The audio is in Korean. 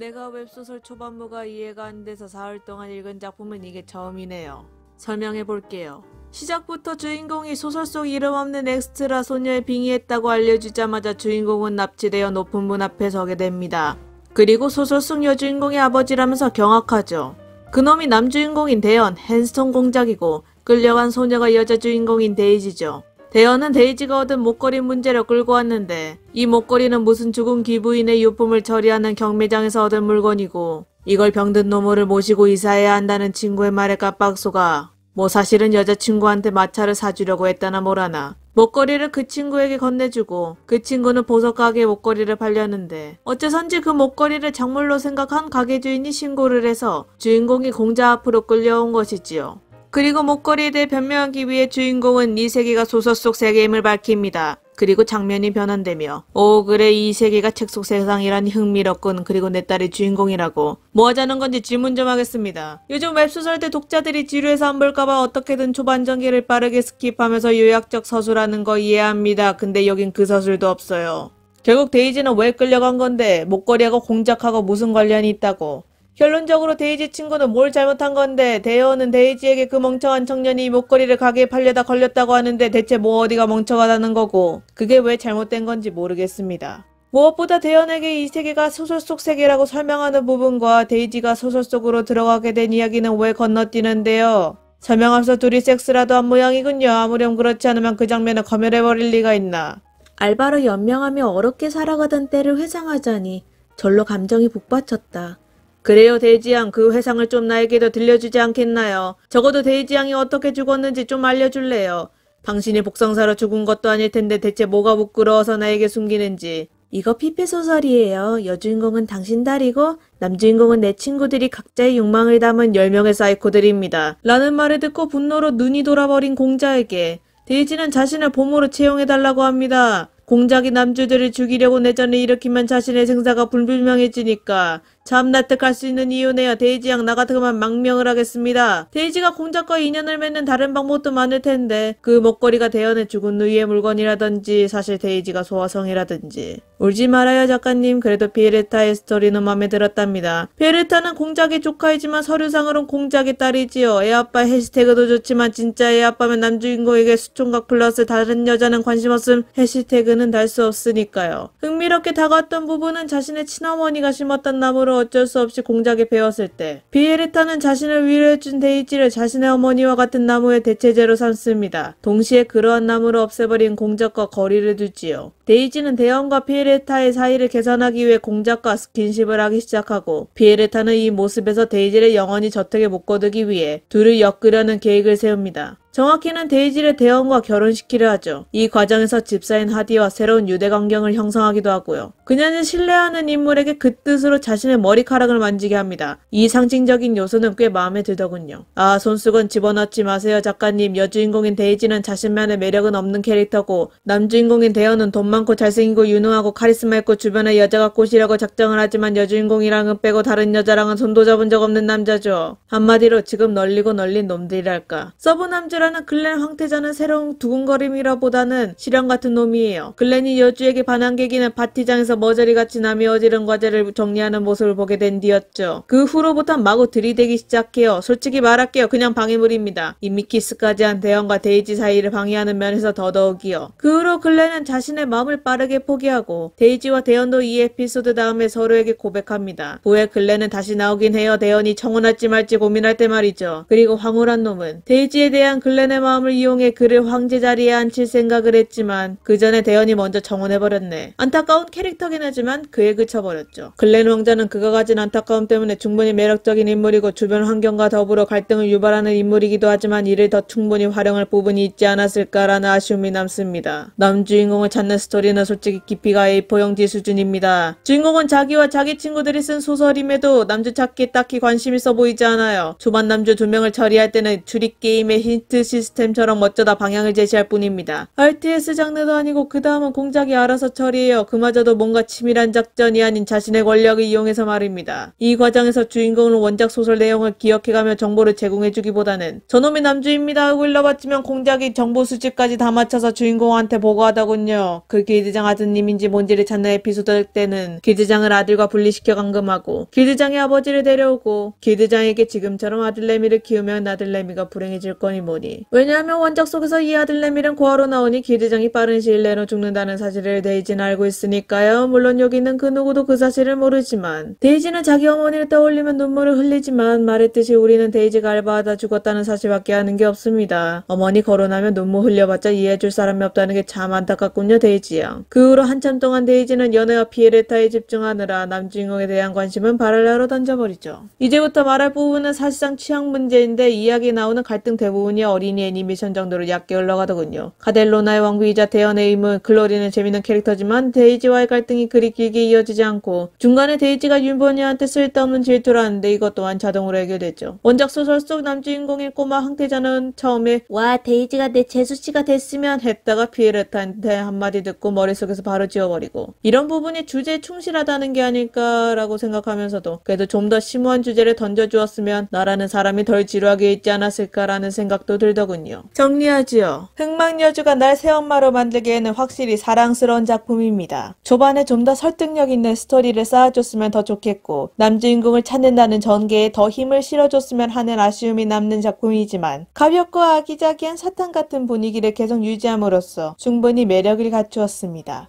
내가 웹소설 초반부가 이해가 안 돼서 사흘 동안 읽은 작품은 이게 처음이네요. 설명해 볼게요. 시작부터 주인공이 소설 속 이름 없는 엑스트라 소녀에 빙의했다고 알려주자마자 주인공은 납치되어 높은 문 앞에 서게 됩니다. 그리고 소설 속 여주인공의 아버지라면서 경악하죠. 그놈이 남주인공인 대연 헨스톤 공작이고 끌려간 소녀가 여자 주인공인 데이지죠. 대여는 데이지가 얻은 목걸이 문제를 끌고 왔는데 이 목걸이는 무슨 죽은 기부인의 유품을 처리하는 경매장에서 얻은 물건이고 이걸 병든 노모를 모시고 이사해야 한다는 친구의 말에 깜빡소가 뭐 사실은 여자친구한테 마차를 사주려고 했다나 뭐라나 목걸이를 그 친구에게 건네주고 그 친구는 보석 가게에 목걸이를 팔렸는데 어째선지 그 목걸이를 작물로 생각한 가게 주인이 신고를 해서 주인공이 공자 앞으로 끌려온 것이지요. 그리고 목걸이에 대해 변명하기 위해 주인공은 이 세계가 소설 속 세계임을 밝힙니다. 그리고 장면이 변환되며 오 그래 이 세계가 책 속 세상이란 흥미롭군 그리고 내 딸이 주인공이라고 뭐 하자는 건지 질문 좀 하겠습니다. 요즘 웹소설 때 독자들이 지루해서 안 볼까봐 어떻게든 초반전기를 빠르게 스킵하면서 요약적 서술하는 거 이해합니다. 근데 여긴 그 서술도 없어요. 결국 데이지는 왜 끌려간 건데 목걸이하고 공작하고 무슨 관련이 있다고 결론적으로 데이지 친구는 뭘 잘못한 건데 대여는 데이지에게 그 멍청한 청년이 목걸이를 가게에 팔려다 걸렸다고 하는데 대체 뭐 어디가 멍청하다는 거고 그게 왜 잘못된 건지 모르겠습니다. 무엇보다 대현에게 이 세계가 소설 속 세계라고 설명하는 부분과 데이지가 소설 속으로 들어가게 된 이야기는 왜 건너뛰는데요. 설명 앞서 둘이 섹스라도 한 모양이군요. 아무렴 그렇지 않으면 그 장면을 검열해버릴 리가 있나. 알바로 연명하며 어렵게 살아가던 때를 회상하자니 절로 감정이 북받쳤다. 그래요 데이지양 그 회상을 좀 나에게도 들려주지 않겠나요? 적어도 데이지양이 어떻게 죽었는지 좀 알려줄래요? 당신이 복상사로 죽은 것도 아닐 텐데 대체 뭐가 부끄러워서 나에게 숨기는지. 이거 피폐 소설이에요. 여주인공은 당신 딸이고 남주인공은 내 친구들이 각자의 욕망을 담은 10명의 사이코들입니다. 라는 말을 듣고 분노로 눈이 돌아버린 공자에게 데이지는 자신을 봄으로 채용해달라고 합니다. 공작이 남주들을 죽이려고 내전을 일으키면 자신의 생사가 불분명해지니까 참 납득할 수 있는 이유네요. 데이지양 나 같으면 망명을 하겠습니다. 데이지가 공작과 인연을 맺는 다른 방법도 많을 텐데 그 목걸이가 대연의 죽은 누이의 물건이라든지 사실 데이지가 소화성이라든지 울지 말아요 작가님 그래도 피에르타의 스토리는 마음에 들었답니다. 피에르타는 공작의 조카이지만 서류상으론 공작의 딸이지요. 애아빠 해시태그도 좋지만 진짜 애아빠면 남주인공에게 수총각 플러스 다른 여자는 관심 없음 해시태그는 그는 달수 없으니까요. 흥미롭게 다가왔던 부분은 자신의 친어머니가 심었던 나무를 어쩔 수 없이 공작에 배웠을때 비에르타는 자신을 위로해준 데이지를 자신의 어머니와 같은 나무의 대체제로 삼습니다. 동시에 그러한 나무를 없애버린 공작과 거리를 두지요. 데이지는 대원과 피에르타의 사이를 개선하기 위해 공작과 스킨십을 하기 시작하고 피에르타는 이 모습에서 데이지를 영원히 저택에 묶어두기 위해 둘을 엮으려는 계획을 세웁니다. 정확히는 데이지를 대원과 결혼시키려 하죠. 이 과정에서 집사인 하디와 새로운 유대 광경을 형성하기도 하고요. 그녀는 신뢰하는 인물에게 그 뜻으로 자신의 머리카락을 만지게 합니다. 이 상징적인 요소는 꽤 마음에 들더군요. 아 손수건 집어넣지 마세요 작가님 여주인공인 데이지는 자신만의 매력은 없는 캐릭터고 남주인공인 대원은 돈 많고 잘생기고 유능하고 카리스마 있고 주변의 여자가 꼬시려고 작정을 하지만 여주인공이랑은 빼고 다른 여자랑은 손도 잡은 적 없는 남자죠. 한마디로 지금 널리고 널린 놈들이랄까. 서브 남주라 살아난 글렌 황태자는 새로운 두근거림이라보다는 실현 같은 놈이에요. 글렌이 여주에게 반한 계기는 파티장에서 머저리같이 남이 어지른 과제를 정리하는 모습을 보게 된 뒤였죠. 그 후로부터 마구 들이대기 시작해요. 솔직히 말할게요. 그냥 방해물입니다. 이미키스까지 한 대현과 데이지 사이를 방해하는 면에서 더더욱이요. 그 후로 글렌은 자신의 마음을 빠르게 포기하고 데이지와 대현도 이 에피소드 다음에 서로에게 고백합니다. 부에 글렌은 다시 나오긴 해요. 대현이 청혼할지 말지 고민할 때 말이죠. 그리고 황홀한 놈은 데이지에 대한 글렌 헬렌의 마음을 이용해 그를 황제 자리에 앉힐 생각을 했지만 그 전에 대현이 먼저 정원해버렸네. 안타까운 캐릭터긴 하지만 그에 그쳐버렸죠. 글렌 왕자는 그가 가진 안타까움 때문에 충분히 매력적인 인물이고 주변 환경과 더불어 갈등을 유발하는 인물이기도 하지만 이를 더 충분히 활용할 부분이 있지 않았을까라는 아쉬움이 남습니다. 남주인공을 찾는 스토리는 솔직히 깊이가 A4용지 수준입니다. 주인공은 자기와 자기 친구들이 쓴 소설임에도 남주 찾기 딱히 관심 있어 보이지 않아요. 초반 남주 두 명을 처리할 때는 주립 게임의 힌트 RTS 시스템처럼 멋져다 방향을 제시할 뿐입니다. RTS 장르도 아니고 그 다음은 공작이 알아서 처리해요. 그마저도 뭔가 치밀한 작전이 아닌 자신의 권력을 이용해서 말입니다. 이 과정에서 주인공은 원작 소설 내용을 기억해가며 정보를 제공해주기보다는 저놈이 남주입니다 하고 일러봤지만 공작이 정보 수집까지 다맞춰서 주인공한테 보고하다군요. 그 길드장 아드님인지 뭔지를 찾는 에피소드 때는 길드장을 아들과 분리시켜 감금하고 길드장의 아버지를 데려오고 길드장에게 지금처럼 아들내미를 키우면 아들내미가 불행해질 거니 뭐니 이야기. 왜냐하면 원작 속에서 이 아들 레밀은 고아로 나오니 기대장이 빠른 시일 내로 죽는다는 사실을 데이지는 알고 있으니까요. 물론 여기 있는 그 누구도 그 사실을 모르지만 데이지는 자기 어머니를 떠올리면 눈물을 흘리지만 말했듯이 우리는 데이지가 알바하다 죽었다는 사실밖에 아는 게 없습니다. 어머니 거론하면 눈물 흘려봤자 이해해줄 사람이 없다는 게 참 안타깝군요 데이지야. 그 후로 한참 동안 데이지는 연애와 피에레타에 집중하느라 남주인공에 대한 관심은 바랄라로 던져버리죠. 이제부터 말할 부분은 사실상 취향 문제인데 이야기 나오는 갈등 대부분이 어 어린이 애니메이션 정도로 얕게 흘러가더군요. 카델로나의 왕비이자 대연의 임은 글로리는 재밌는 캐릭터지만 데이지와의 갈등이 그리 길게 이어지지 않고 중간에 데이지가 윤보니한테 쓸데없는 질투를 하는데 이것 또한 자동으로 해결됐죠. 원작 소설 속 남주인공인 꼬마 황태자는 처음에 와 데이지가 내 제수씨가 됐으면 했다가 피에르타한테 한마디 듣고 머릿속에서 바로 지워버리고 이런 부분이 주제에 충실하다는 게 아닐까라고 생각하면서도 그래도 좀 더 심오한 주제를 던져주었으면 나라는 사람이 덜 지루하게 있지 않았을까라는 생각도 들 들더군요. 정리하지요. 흑막여주가 날 새엄마로 만들기에는 확실히 사랑스러운 작품입니다. 초반에 좀 더 설득력 있는 스토리를 쌓아줬으면 더 좋겠고 남주인공을 찾는다는 전개에 더 힘을 실어줬으면 하는 아쉬움이 남는 작품이지만 가볍고 아기자기한 사탕 같은 분위기를 계속 유지함으로써 충분히 매력을 갖추었습니다.